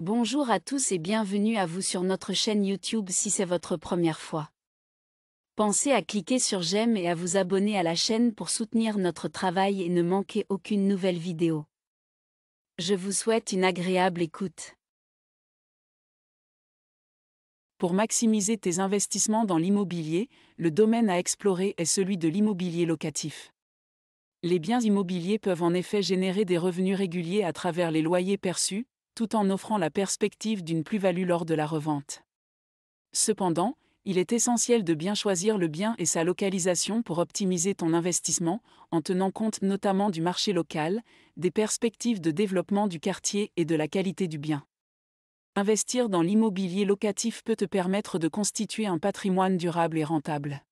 Bonjour à tous et bienvenue à vous sur notre chaîne YouTube si c'est votre première fois. Pensez à cliquer sur j'aime et à vous abonner à la chaîne pour soutenir notre travail et ne manquer aucune nouvelle vidéo. Je vous souhaite une agréable écoute. Pour maximiser tes investissements dans l'immobilier, le domaine à explorer est celui de l'immobilier locatif. Les biens immobiliers peuvent en effet générer des revenus réguliers à travers les loyers perçus, tout en offrant la perspective d'une plus-value lors de la revente. Cependant, il est essentiel de bien choisir le bien et sa localisation pour optimiser ton investissement, en tenant compte notamment du marché local, des perspectives de développement du quartier et de la qualité du bien. Investir dans l'immobilier locatif peut te permettre de constituer un patrimoine durable et rentable.